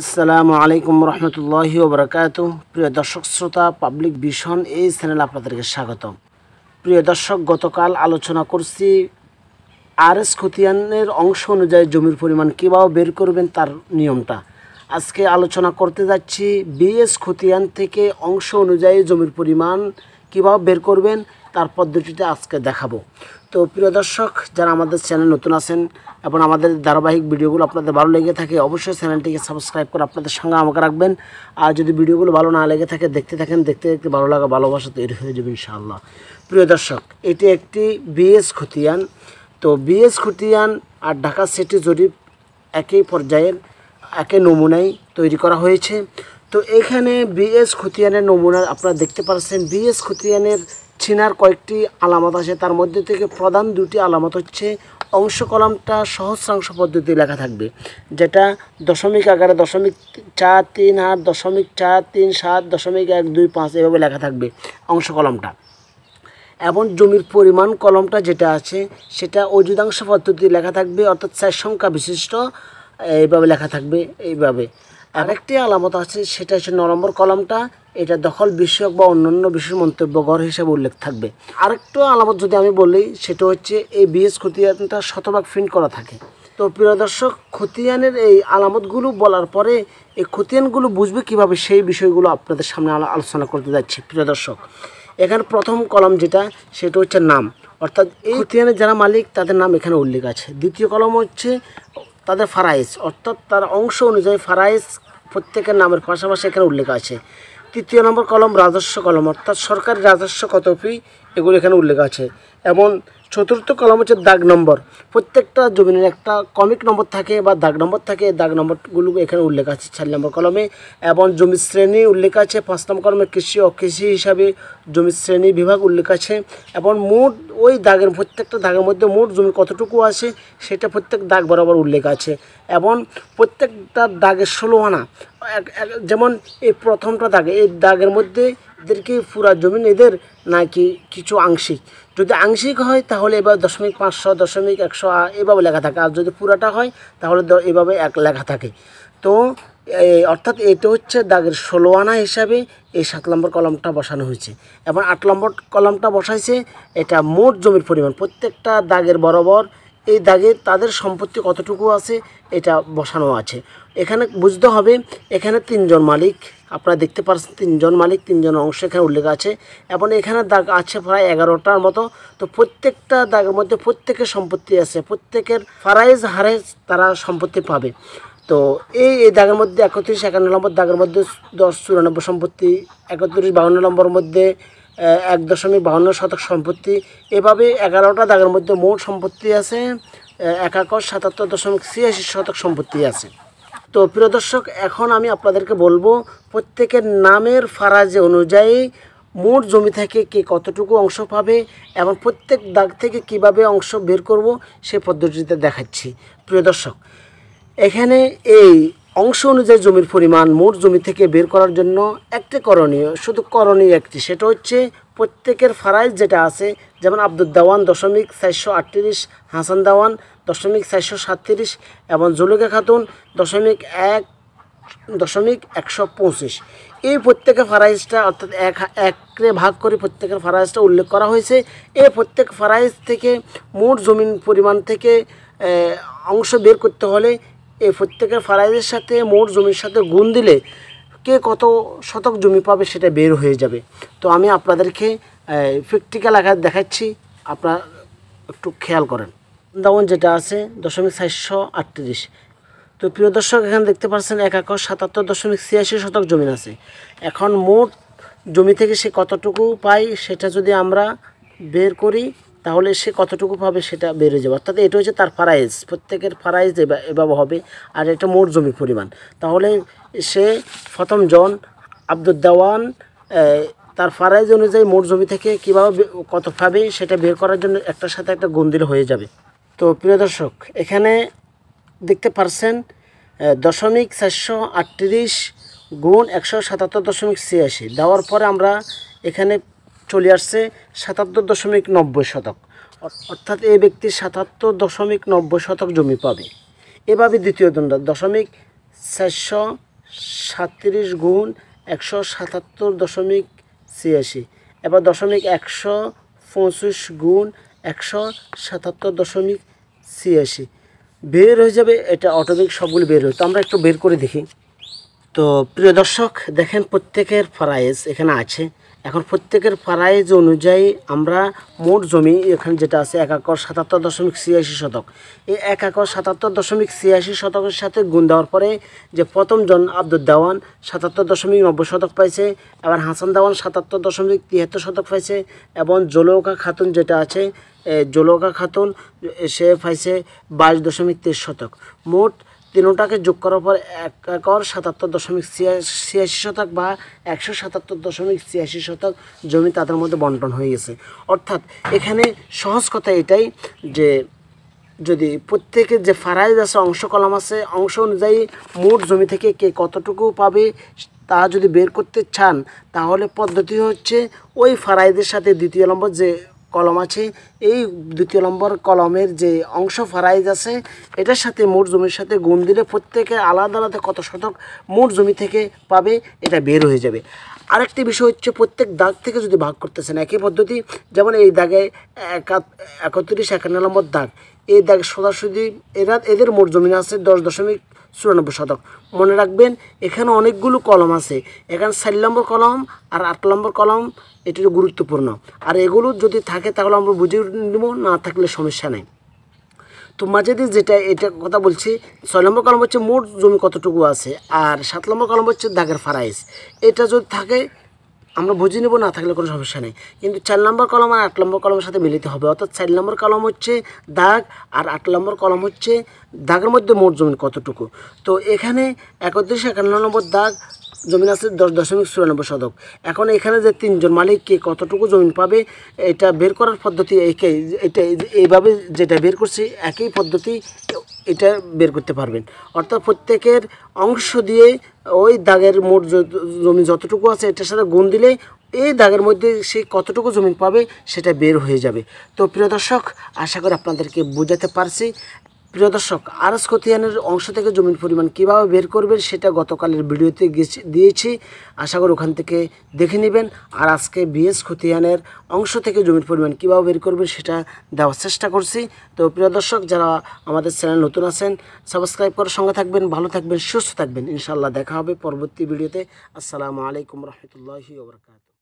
আসসালামু আলাইকুম রহমতুল্লাহি ওবরাকাত প্রিয় দর্শক শ্রোতা পাবলিক ভিশন এই চ্যানেল আপনাদেরকে স্বাগতম প্রিয় দর্শক গতকাল আলোচনা করছি আর এস খতিয়ানের অংশ অনুযায়ী জমির পরিমাণ কীভাবে বের করবেন তার নিয়মটা আজকে আলোচনা করতে যাচ্ছি বিএস খতিয়ান থেকে অংশ অনুযায়ী জমির পরিমাণ কীভাবে বের করবেন তার পদ্ধতিটা আজকে দেখাবো তো প্রিয় দর্শক যারা আমাদের চ্যানেল নতুন আছেন এবং আমাদের ধারাবাহিক ভিডিওগুলো আপনাদের ভালো লেগে থাকে অবশ্যই চ্যানেলটিকে সাবস্ক্রাইব করে আপনাদের সঙ্গে আমাকে রাখবেন আর যদি ভিডিওগুলো ভালো না লেগে থাকে দেখতে থাকেন দেখতে দেখতে ভালো লাগা ভালোবাসা তৈরি হয়ে যাবে ইনশাআল্লাহ প্রিয় দর্শক এটি একটি বিএস খতিয়ান তো বিএস খতিয়ান আর ঢাকা সিটি জরিপ একই পর্যায়ের একই নমুনায় তৈরি করা হয়েছে তো এখানে বিএস খতিয়ানের নমুনা আপনারা দেখতে পাচ্ছেন বিএস খতিয়ানের ছিনার কয়েকটি আলামত আছে তার মধ্যে থেকে প্রধান দুটি আলামত হচ্ছে অংশ কলামটা সহস্রাংশ পদ্ধতি লেখা থাকবে যেটা দশমিক আকারে দশমিক চার তিন আট দশমিক চার তিন সাত দশমিক এক দুই পাঁচ এভাবে লেখা থাকবে অংশ কলমটা এবং জমির পরিমাণ কলমটা যেটা আছে সেটা অযুধাংশ পদ্ধতি লেখা থাকবে অর্থাৎ চার সংখ্যা বিশিষ্ট এইভাবে লেখা থাকবে এইভাবে আরেকটি আলামত আছে সেটা হচ্ছে ন নম্বর কলমটা এটা দখল বিষয়ক বা অন্যান্য বিষয় মন্তব্যগর হিসেবে উল্লেখ থাকবে আরেকটু আলামত যদি আমি বলি সেটা হচ্ছে এই বিএস খতিয়ানটা শতভাগ ফিন করা থাকে তো প্রিয় দর্শক খতিয়ানের এই আলামতগুলো বলার পরে এই খতিয়ানগুলো বুঝবে কিভাবে সেই বিষয়গুলো আপনাদের সামনে আলোচনা করতে যাচ্ছি প্রিয় দর্শক এখানে প্রথম কলম যেটা সেটা হচ্ছে নাম অর্থাৎ এই খতিয়ানের যারা মালিক তাদের নাম এখানে উল্লেখ আছে দ্বিতীয় কলম হচ্ছে তাদের ফারাইজ অর্থাৎ তার অংশ অনুযায়ী ফারাইজ প্রত্যেকের নামের পাশাপাশি এখানে উল্লেখ আছে তৃতীয় নম্বর কলম রাজস্ব কলম অর্থাৎ সরকারি রাজস্ব কত ফি এগুলো এখানে উল্লেখ আছে এমন চতুর্থ কলম হচ্ছে দাগ নম্বর প্রত্যেকটা জমিনের একটা কমিক নম্বর থাকে বা দাগ নম্বর থাকে দাগ নম্বরগুলো এখানে উল্লেখ আছে চার নম্বর কলমে এবং জমির শ্রেণী উল্লেখ আছে পাঁচ নম্বর কলমে কৃষি অকৃষি হিসাবে জমির শ্রেণী বিভাগ উল্লেখ আছে এবং মোট ওই দাগের প্রত্যেকটা দাগের মধ্যে মোট জমি কতটুকু আছে সেটা প্রত্যেক দাগ বরাবর উল্লেখ আছে এবং প্রত্যেকটা দাগের ষোলো আনা যেমন এই প্রথমটা দাগ এই দাগের মধ্যে এদেরকে পুরা জমিন এদের নাকি কিছু আংশিক যদি আংশিক হয় তাহলে এবার দশমিক পাঁচশো দশমিক একশো এভাবে লেখা থাকে আর যদি পুরাটা হয় তাহলে এভাবে এক লেখা থাকে তো অর্থাৎ এটা হচ্ছে দাগের ষোলো আনা হিসাবে এই সাত নম্বর কলমটা বসানো হয়েছে এবং আট নম্বর কলমটা বসাইছে এটা মোট জমির পরিমাণ প্রত্যেকটা দাগের বরাবর এই দাগে তাদের সম্পত্তি কতটুকু আছে এটা বসানো আছে এখানে বুঝতে হবে এখানে তিনজন মালিক আপনারা দেখতে পাচ্ছেন তিনজন মালিক তিনজন অংশ এখানে উল্লেখ আছে এবং এখানে দাগ আছে প্রায় এগারোটার মতো তো প্রত্যেকটা দাগের মধ্যে প্রত্যেকের সম্পত্তি আছে প্রত্যেকের ফারাইজ হারেজ তারা সম্পত্তি পাবে তো এই এই দাগের মধ্যে একত্রিশ একান্ন নম্বর দাগের মধ্যে দশ চুরানব্বই সম্পত্তি একত্রিশ বাউন্ন নম্বর মধ্যে এক দশমিক বাহান্ন শতক সম্পত্তি এভাবে এগারোটা দাগের মধ্যে মোট সম্পত্তি আছে একাকশ সাতাত্তর দশমিক ছিয়াশি শতক সম্পত্তি আছে তো প্রিয় দর্শক এখন আমি আপনাদেরকে বলবো প্রত্যেকের নামের ফারাজে অনুযায়ী মোট জমি থেকে কে কতটুকু অংশ পাবে এবং প্রত্যেক দাগ থেকে কিভাবে অংশ বের করব সে পদ্ধতিতে দেখাচ্ছি প্রিয় দর্শক এখানে এই অংশ অনুযায়ী জমির পরিমাণ মোট জমি থেকে বের করার জন্য একটি করণীয় শুধু করণীয় একটি সেটা হচ্ছে প্রত্যেকের ফারাইজ যেটা আছে যেমন আব্দুল দাওয়ান দশমিক চারশো আটত্রিশ হাসান দাওয়ান দশমিক চারশো সাতত্রিশ এবং জলুকা খাতুন দশমিক এক দশমিক একশো পঁচিশ এই প্রত্যেকের ফারাইজটা অর্থাৎ এক একরে ভাগ করে প্রত্যেকের ফারাইজটা উল্লেখ করা হয়েছে এই প্রত্যেক ফারাইজ থেকে মোট জমির পরিমাণ থেকে অংশ বের করতে হলে এই প্রত্যেকের ফারাইজের সাথে মোট জমির সাথে গুণ দিলে কে কত শতক জমি পাবে সেটা বের হয়ে যাবে তো আমি আপনাদেরকে প্র্যাকটিক্যাল আকার দেখাচ্ছি আপনারা একটু খেয়াল করেন দামন যেটা আছে দশমিক সাতশো আটত্রিশ তো প্রিয় দর্শক এখানে দেখতে পাচ্ছেন এক একর সাতাত্তর দশমিক ছিয়াশি শতক জমি আছে এখন মোট জমি থেকে সে কতটুকু পাই সেটা যদি আমরা বের করি তাহলে সে কতটুকু পাবে সেটা বেড়ে যাবে অর্থাৎ এটা হচ্ছে তার ফারাইজ প্রত্যেকের ফারাইজ এভাবে হবে আর এটা মোট জমি পরিমাণ তাহলে সে প্রথম জন দেওয়ান তার ফারাইজ অনুযায়ী মোট জমি থেকে কীভাবে কত পাবে সেটা বের করার জন্য একটার সাথে একটা গন্দির হয়ে যাবে তো প্রিয় দর্শক এখানে দেখতে পারছেন দশমিক চারশো আটত্রিশ গুণ একশো সাতাত্তর দশমিক ছিয়াশি দেওয়ার পরে আমরা এখানে চলে আসছে সাতাত্তর দশমিক নব্বই শতক অর্থাৎ এই ব্যক্তি সাতাত্তর দশমিক নব্বই শতক জমি পাবে এভাবে দ্বিতীয় দণ্ড দশমিক চারশো সাতত্রিশ গুণ একশো সাতাত্তর দশমিক ছিয়াশি এবার দশমিক একশো পঁচিশ গুণ একশো সাতাত্তর দশমিক ছিয়াশি বের হয়ে যাবে এটা অটোমিক সবগুলো বের হয়ে তো আমরা একটু বের করে দেখি তো প্রিয় দর্শক দেখেন প্রত্যেকের ফ্রাইস এখানে আছে এখন প্রত্যেকের প্রাইজ অনুযায়ী আমরা মোট জমি এখানে যেটা আছে এক একর সাতাত্তর দশমিক ছিয়াশি শতক এই এক একর সাতাত্তর দশমিক ছিয়াশি শতকের সাথে গুণ দেওয়ার পরে যে প্রথম জন আব্দুল দেওয়ান সাতাত্তর দশমিক নব্বই শতক পাইছে আবার হাসান দেওয়ান সাতাত্তর দশমিক তিয়াত্তর শতক পাইছে এবং জলৌকা খাতুন যেটা আছে জলৌকা খাতুন সে পাইছে বাইশ দশমিক তেইশ শতক মোট তিনোটাকে যোগ করার পর এক একর সাতাত্তর দশমিক ছিয়াশি শতক বা একশো সাতাত্তর দশমিক ছিয়াশি শতক জমি তাদের মধ্যে বন্টন হয়ে গেছে অর্থাৎ এখানে সহজ কথা এটাই যে যদি প্রত্যেকের যে ফারাইজ আছে অংশ কলম আছে অংশ অনুযায়ী মোট জমি থেকে কে কতটুকু পাবে তা যদি বের করতে চান তাহলে পদ্ধতি হচ্ছে ওই ফারাইজের সাথে দ্বিতীয় নম্বর যে কলম আছে এই দ্বিতীয় নম্বর কলমের যে অংশ ফারাইজ আছে এটার সাথে মোট জমির সাথে গুণ দিলে প্রত্যেকে আলাদা আলাদা কত শতক মোট জমি থেকে পাবে এটা বের হয়ে যাবে আরেকটি বিষয় হচ্ছে প্রত্যেক দাগ থেকে যদি ভাগ করতেছেন একই পদ্ধতি যেমন এই দাগে একত্রিশ একান্ন নম্বর দাগ এই দাগ সরাসরি এরা এদের মোট জমি আছে দশ দশমিক চুরানব্বই শতক মনে রাখবেন এখানে অনেকগুলো কলম আছে এখানে চার নম্বর কলম আর আট নম্বর কলম এটি গুরুত্বপূর্ণ আর এগুলো যদি থাকে তাহলে আমরা বুঝে নেব না থাকলে সমস্যা নেই তো মাঝে যেটা এটা কথা বলছি ছয় নম্বর কলম হচ্ছে মোট জমি কতটুকু আছে আর সাত নম্বর কলম হচ্ছে দাগের ফারাইস এটা যদি থাকে আমরা বুঝে নেব না থাকলে কোনো সমস্যা নেই কিন্তু চার নম্বর কলম আর আট নম্বর কলমের সাথে মিলিত হবে অর্থাৎ চার নম্বর কলম হচ্ছে দাগ আর আট নম্বর কলম হচ্ছে দাগের মধ্যে মোট জমিন কতটুকু তো এখানে একত্রিশ একান্ন নম্বর দাগ জমিন আছে দশ দশমিক চুরানব্বই শতক এখন এখানে যে তিনজন মালিক কে কতটুকু জমিন পাবে এটা বের করার পদ্ধতি একেই এটা এইভাবে যেটা বের করছি একই পদ্ধতি এটা বের করতে পারবেন অর্থাৎ প্রত্যেকের অংশ দিয়ে ওই দাগের মোট জমি যতটুকু আছে এটার সাথে গুণ দিলে এই দাগের মধ্যে সে কতটুকু জমি পাবে সেটা বের হয়ে যাবে তো প্রিয় দর্শক আশা করি আপনাদেরকে বোঝাতে পারছি প্রিয় দর্শক আরস খতিয়ানের অংশ থেকে জমির পরিমাণ কিভাবে বের করবেন সেটা গতকালের ভিডিওতে দিয়েছি আশা করি ওখান থেকে দেখে নেবেন আর আজকে বিএস খতিয়ানের অংশ থেকে জমির পরিমাণ কিভাবে বের করবেন সেটা দেওয়ার চেষ্টা করছি তো প্রিয় দর্শক যারা আমাদের চ্যানেল নতুন আছেন সাবস্ক্রাইব করার সঙ্গে থাকবেন ভালো থাকবেন সুস্থ থাকবেন ইনশাল্লাহ দেখা হবে পরবর্তী ভিডিওতে আসসালামু আলাইকুম রহমতুল্লাহি ওবরাকাতু